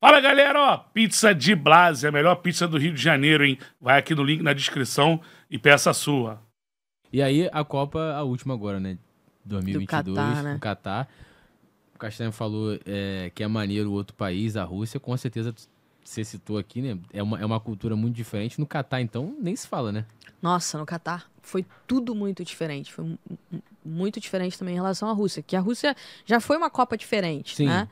Fala galera, ó, pizza de Blase, a melhor pizza do Rio de Janeiro, hein? Vai aqui no link na descrição e peça a sua. E aí a Copa, a última agora, né? 2022, do Catar, né? no Catar. O Castanho falou é, que é maneiro o outro país, a Rússia, com certeza você citou aqui, né? É uma, é uma cultura muito diferente. No Catar, então, nem se fala, né? Nossa, no Catar foi tudo muito diferente. Foi muito diferente também em relação à Rússia, que a Rússia já foi uma Copa diferente, Sim. né?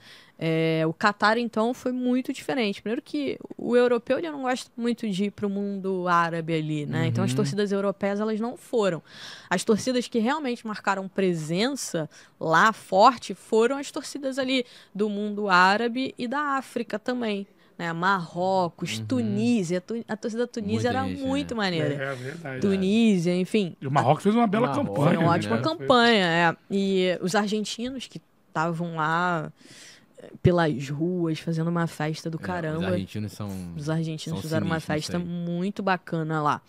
É, o Catar, então, foi muito diferente. Primeiro que o europeu ele não gosta muito de ir para o mundo árabe ali, né? Uhum. Então, as uhum. torcidas europeias, elas não foram. As torcidas que realmente marcaram presença lá forte foram as torcidas ali do mundo árabe e da África também né? Marrocos, uhum. Tunísia. A torcida da Tunísia muito era muito maneira. É, é verdade. É. Tunísia, enfim. E o Marrocos fez uma bela Marrocos, campanha. Uma né? ótima né? campanha, é. E os argentinos que estavam lá eh, pelas ruas, fazendo uma festa do é, caramba. os argentinos são. Os argentinos são fizeram uma festa muito bacana lá.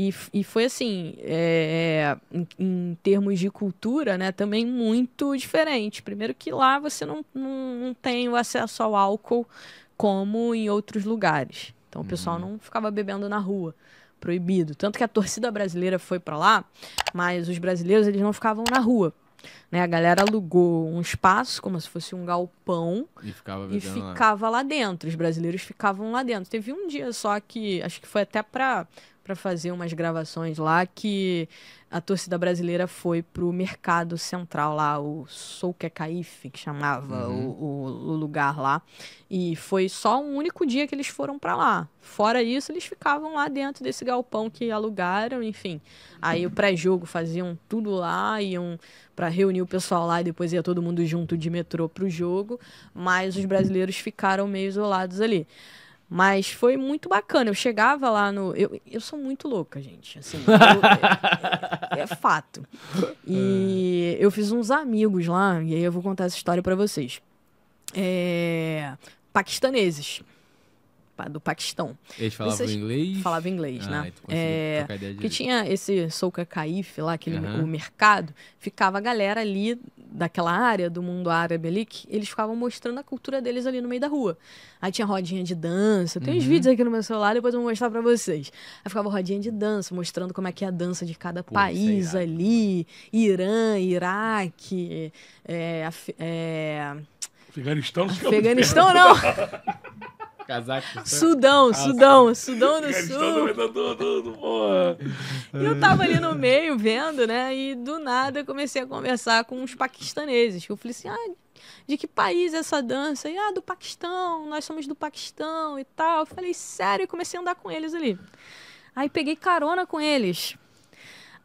E, e foi assim, é, em, em, termos de cultura, né, também muito diferente. Primeiro que lá você não, não, não tem o acesso ao álcool como em outros lugares. Então o pessoal uhum. não ficava bebendo na rua, proibido. Tanto que a torcida brasileira foi para lá, mas os brasileiros eles não ficavam na rua. Né? A galera alugou um espaço, como se fosse um galpão, e ficava, e ficava lá. lá. dentro. Os brasileiros ficavam lá dentro. Teve um dia só que, acho que foi até para para fazer umas gravações lá que a torcida brasileira foi pro mercado central lá, o Souque Caife, que chamava uhum. o, o, lugar lá. E foi só um único dia que eles foram para lá. Fora isso, eles ficavam lá dentro desse galpão que alugaram, enfim. Aí o pré-jogo faziam tudo lá, iam para reunir o pessoal lá e depois ia todo mundo junto de metrô pro jogo, mas os brasileiros ficaram meio isolados ali. Mas foi muito bacana. Eu chegava lá no. Eu, eu sou muito louca, gente. Assim, eu, é, é, é fato. E é. eu fiz uns amigos lá, e aí eu vou contar essa história para vocês. É... Paquistaneses. Do Paquistão. Eles falavam Vocês... inglês? Falavam inglês, ah, né? Então é... Que tinha esse Souka Kaif lá, aquele uhum. o mercado, ficava a galera ali daquela área, do mundo árabe ali, que eles ficavam mostrando a cultura deles ali no meio da rua. Aí tinha rodinha de dança, tem uhum. uns vídeos aqui no meu celular, depois eu vou mostrar para vocês. Aí ficava rodinha de dança, mostrando como é que é a dança de cada Pô, é país ali, Irã, Iraque, é, é, Afeganistão. Afeganistão não! Casaco. Sudão, Sudão, Sudão do Sul. Do, do, porra. e eu tava ali no meio vendo, né? E do nada eu comecei a conversar com uns paquistaneses. Que eu falei assim, ah, de que país é essa dança? E, ah, do Paquistão, nós somos do Paquistão e tal. Eu falei, sério, e comecei a andar com eles ali. Aí peguei carona com eles.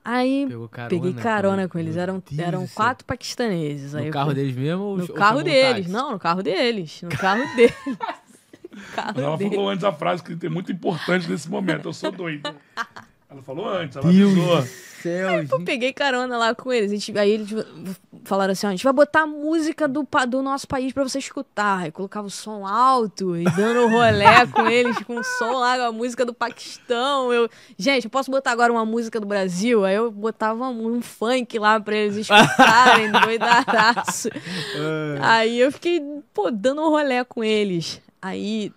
Aí carona, peguei carona com eles. Eram, eram quatro paquistaneses. Aí no carro fui... deles mesmo? No carro deles. Não, no carro deles. No carro deles. ela dele. falou antes a frase que tem é muito importante nesse momento. Eu sou doido. Ela falou antes, ela Deus avisou. Céu, aí, eu peguei carona lá com eles. Gente, aí eles falaram assim: a gente vai botar a música do, do nosso país pra você escutar. Aí colocava o som alto e dando rolé com eles, com o som lá, a música do Paquistão. Eu, gente, eu posso botar agora uma música do Brasil? Aí eu botava um, um funk lá pra eles escutarem, doidaraço. É. Aí eu fiquei, pô, dando rolé com eles. Aí,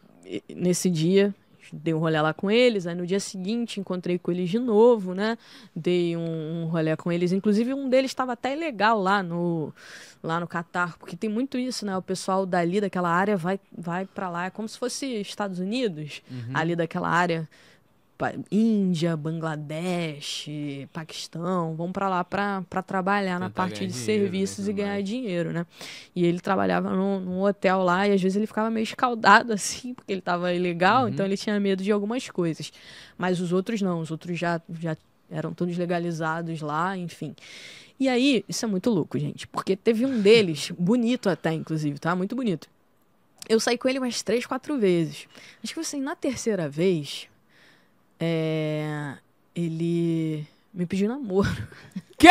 nesse dia, dei um rolê lá com eles. Aí no dia seguinte encontrei com eles de novo, né? Dei um, um rolê com eles. Inclusive, um deles estava até ilegal lá no, lá no Catar, porque tem muito isso, né? O pessoal dali daquela área vai, vai para lá. É como se fosse Estados Unidos, uhum. ali daquela área Índia, Bangladesh, Paquistão, vão para lá para trabalhar Tentar na parte de serviços né, e ganhar dinheiro, né? E ele trabalhava num, num, hotel lá e às vezes ele ficava meio escaldado assim, porque ele estava ilegal, uhum. então ele tinha medo de algumas coisas. Mas os outros não, os outros já, já eram todos legalizados lá, enfim. E aí, isso é muito louco, gente, porque teve um deles, bonito até, inclusive, tá? Muito bonito. Eu saí com ele umas três, quatro vezes. Acho que assim, na terceira vez, é, ele me pediu namoro. Que?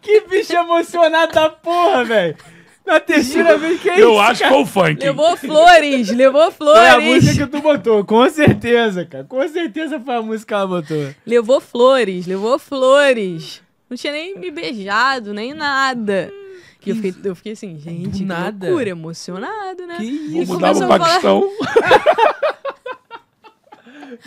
que bicho emocionado da porra, velho! Na terceira vez que é Eu acho cara. que foi o funk. Levou flores, levou flores. Foi a música que tu botou, com certeza, cara. Com certeza foi a música que ela botou. Levou flores, levou flores. Não tinha nem me beijado, nem nada eu fiquei, eu fiquei assim, gente, nada. loucura, emocionado, né? Que isso? Vou mudar o Paquistão.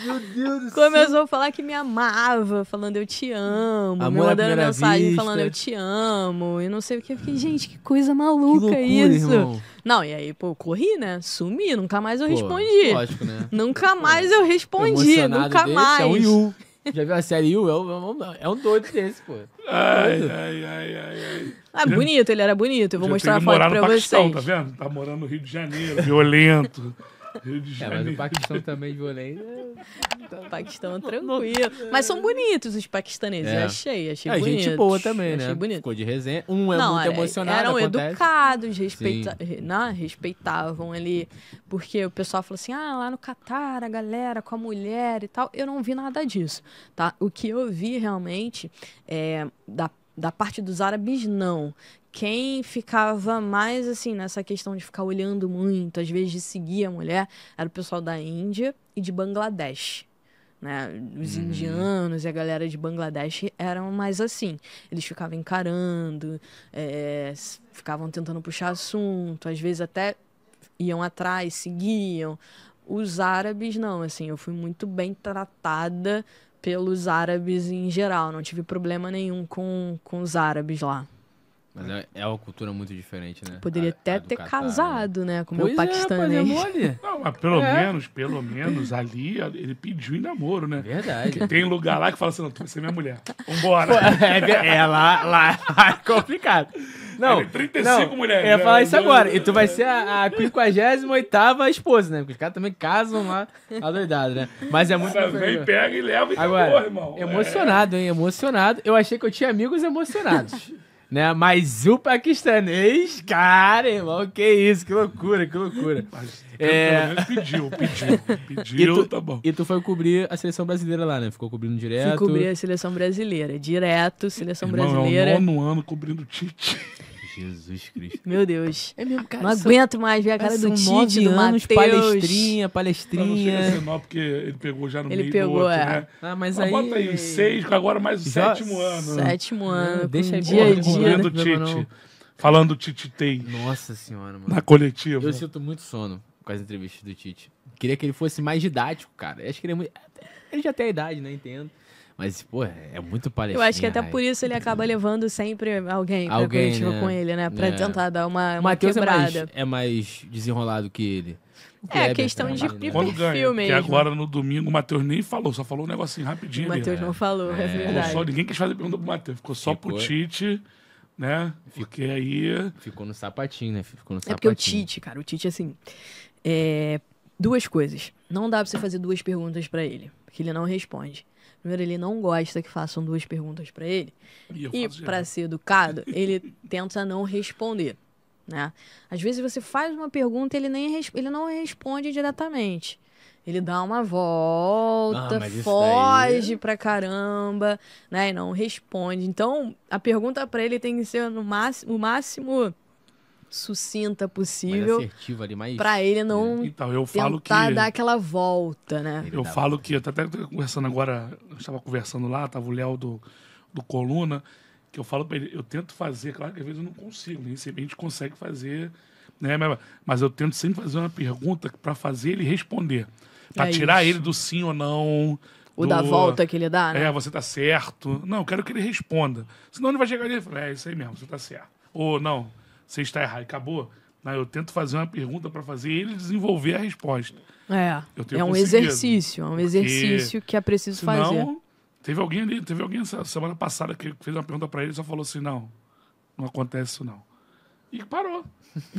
Meu Deus do Começou céu. a falar que me amava, falando eu te amo. Amor me mandando mensagem vista. falando eu te amo. E não sei o que. Eu fiquei, gente, que coisa maluca que loucura, isso. Irmão. Não, e aí, pô, corri, né? Sumi, nunca mais eu pô, respondi. Lógico, né? Nunca mais eu respondi, nunca desse, mais. É um Yu. Já viu a série U? É, é, é um, doido desse, pô. Ai, ai, ai, ai, ai. Ah, bonito, ele era bonito. Eu vou Já mostrar a foto pra vocês. Paquistão, tá vendo? Tá morando no Rio de Janeiro, violento. É, mas o Paquistão também violento. O é, tá- Paquistão é tranquilo. É. Mas são bonitos os paquistaneses, é. achei, achei é, bonito. gente boa também, né? Achei bonito. Ficou de resenha. Um é Não, muito era, emocionado, Eram acontece. educados, respeita... Não, né, respeitavam ali. Porque o pessoal falou assim, ah, lá no Catar, a galera com a mulher e tal. Eu não vi nada disso, tá? O que eu vi realmente é da da parte dos árabes, não. Quem ficava mais assim nessa questão de ficar olhando muito, às vezes de seguir a mulher, era o pessoal da Índia e de Bangladesh. Né? Os hum. indianos e a galera de Bangladesh eram mais assim. Eles ficavam encarando, é, ficavam tentando puxar assunto, às vezes até iam atrás, seguiam. Os árabes não, assim, eu fui muito bem tratada pelos árabes em geral. Não tive problema nenhum com, com os árabes lá. Mas é, é uma cultura muito diferente, né? Poderia a, até a ter Catar, né? casado, né? Com o meu é, é paquistanês. É, é Não, mas pelo é. menos, pelo menos, ali ele pediu em namoro, né? Verdade. Porque tem lugar lá que fala assim, não, tu vai ser minha mulher. Vambora. É, é lá, lá, lá é complicado. Não, 35 não, mulheres. Eu ia né? falar isso agora. E tu vai ser a, a 58 esposa, né? Porque os caras também casam lá, tá doidada, né? Mas é muito. Cara, tá, vem, pega e leva e agora, porra, irmão. É. Emocionado, hein? Emocionado. Eu achei que eu tinha amigos emocionados né? Mas o paquistanês, cara, irmão, que isso, que loucura, que loucura. Mas, é... Pediu, pediu, pediu, tu, tá bom. E tu foi cobrir a seleção brasileira lá, né? Ficou cobrindo direto. Fui cobrir a seleção brasileira, direto, seleção irmão, brasileira. É o nono ano cobrindo Tite. Jesus Cristo. Meu Deus. É mesmo, cara. Não é aguento mais ver a cara do Tite, do Matheus. Palestrinha, palestrinha. Não, não chega a porque ele pegou já no ele meio pegou, do outro, é. né? Ah, mas ah, aí... Bota aí os seis, agora mais o já sétimo ano. Sétimo né, ano. Hum, deixa com, dia a dia. Do né? Tite. Falando Tite Tem. Nossa senhora, mano. Na coletiva. Eu sinto muito sono com as entrevistas do Tite. Queria que ele fosse mais didático, cara. Eu acho que ele é muito... Ele já tem a idade, né? Entendo. Mas, pô, é muito parecido. Eu acho que até por isso ele acaba levando sempre alguém, pra alguém pra né? com ele, né? Pra é. tentar dar uma, uma quebrada. É mais, é mais desenrolado que ele. É, questão de, é de perfil ganha, mesmo. agora no domingo o Matheus nem falou, só falou um negocinho rapidinho. O Matheus né? não falou, é, é. verdade. Só, ninguém quis fazer pergunta pro Matheus, ficou só ficou. pro Tite, né? Porque aí. Ficou no sapatinho, né? Ficou no sapatinho. É porque o Tite, cara, o Tite, assim. É... Duas coisas. Não dá pra você fazer duas perguntas para ele, porque ele não responde. Primeiro, ele não gosta que façam duas perguntas para ele. E, e para ser educado, ele tenta não responder. Né? Às vezes você faz uma pergunta ele nem ele não responde diretamente. Ele dá uma volta, ah, foge daí... É pra caramba, né? E não responde. Então, a pergunta para ele tem que ser no máximo, o máximo sucinta possível. Mais, mais... para ele não é. então, eu falo tentar que... dar aquela volta, né? Eu falo que, eu até conversando agora, eu estava conversando lá, estava o Léo do, do Coluna, que eu falo para ele, eu tento fazer, claro que às vezes eu não consigo, nem sempre a gente consegue fazer, né? Mas eu tento sempre fazer uma pergunta para fazer ele responder. Pra é tirar isso. ele do sim ou não. O do, da volta que ele dá, né? É, você tá certo. Não, eu quero que ele responda. Senão ele vai chegar ali e falar, é isso aí mesmo, você tá certo. Ou não, você está errado, acabou. Não, eu tento fazer uma pergunta para fazer ele desenvolver a resposta. É. é um exercício, é um exercício que é preciso senão, fazer. Teve alguém ali, teve alguém semana passada que fez uma pergunta para ele e só falou assim: não, não acontece isso não. E parou.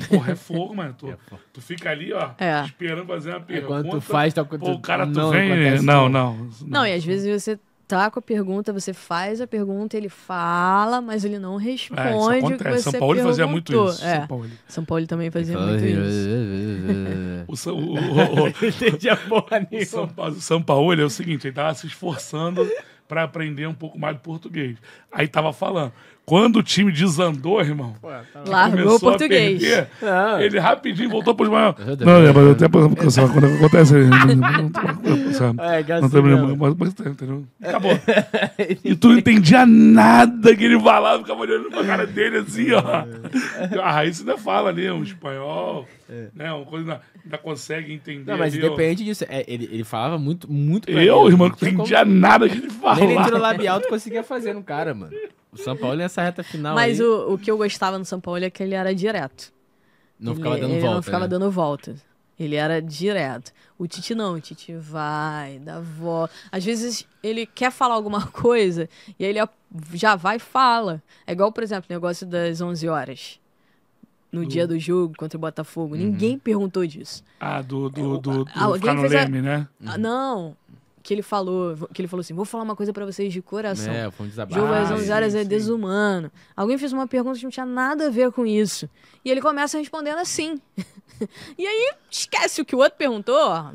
Porra, reforma. É tu, é, tu fica ali, ó, é. esperando fazer uma pergunta. É, quando tu faz, tá, acontecendo o cara, tu não, vem. Né? Não, não, não, não. e às vezes você tá com a pergunta, você faz a pergunta, ele fala, mas ele não responde é, isso acontece. São Paulo perguntou. fazia muito isso. É. São, Paulo. São Paulo também fazia muito isso. o, o, São Paulo, São Paulo é o seguinte, ele tava se esforçando para aprender um pouco mais de português. Aí tava falando. Quando o time desandou, irmão, Ué, tá largou o português. Perder, é. ele rapidinho voltou para os maiores. Não, é, mas eu até quando acontece. Não é, tem problema, mas tá, entendeu? É. Acabou. E tu não entendia nada que ele falava, ficava olhando pra cara dele assim, ó. A ah, Raíssa ainda fala ali, um espanhol, né? Uma coisa ainda, ainda consegue entender. Não, mas depende disso. É, ele, ele falava muito, muito. Eu, irmão, não entendia como... nada que ele falava. Nem entrou labial tu conseguia fazer no cara, mano. O São Paulo nessa é reta final. Mas aí... o, o que eu gostava no São Paulo é que ele era direto. Não ele, ficava dando ele volta. Ele não ficava né? dando volta. Ele era direto. O Titi não, o Titi vai, dá volta. Às vezes ele quer falar alguma coisa e aí ele já vai e fala. É igual, por exemplo, o negócio das 11 horas no dia do jogo contra o Botafogo. Uhum. Ninguém perguntou disso. Ah, do. do, do, do né? Ah, não, que ele falou, que ele falou assim, vou falar uma coisa para vocês de coração. É, foi um desabafo. Jogo às 11 horas é desumano. Alguém fez uma pergunta que não tinha nada a ver com isso. E ele começa respondendo assim. e aí esquece o que o outro perguntou, ó,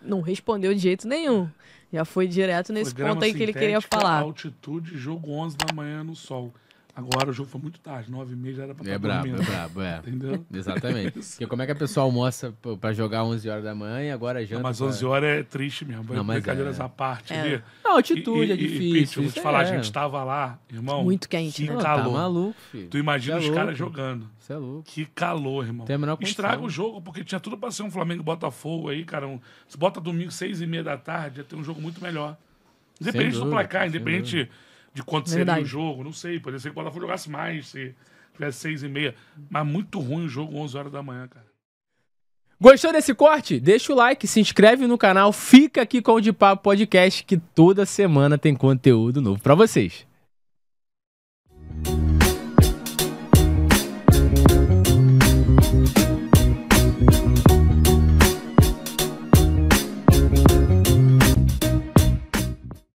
não respondeu de jeito nenhum. Já foi direto nesse foi ponto aí que ele queria falar. Altitude, jogo 11 da manhã no sol. Agora o jogo foi muito tarde, nove e meia já era pra estar É tá brabo, é brabo, é. Entendeu? Exatamente. Porque como é que a pessoa almoça pra jogar 11 horas da manhã e agora já Não, mas 11 pra... horas é triste mesmo, não, mas brincadeiras é. à parte é. ali. Não, altitude e, é difícil. vou te falar, a é. gente tava lá, irmão. Muito quente, que né? tá calor. Tá maluco, filho. Tu imagina tá os caras jogando. Isso é louco. Que calor, irmão. Tem a menor Estraga o jogo, porque tinha tudo pra ser um Flamengo Botafogo aí, cara. Um... Se bota domingo, seis e meia da tarde, ia ter um jogo muito melhor. Independente dúvida, do placar, independente... Dúvida de quanto Verdade. seria o jogo, não sei. Poderia ser que o Botafogo jogasse mais, se tivesse seis e meia. Mas muito ruim o jogo, 11 horas da manhã, cara. Gostou desse corte? Deixa o like, se inscreve no canal, fica aqui com o De Papo Podcast que toda semana tem conteúdo novo para vocês.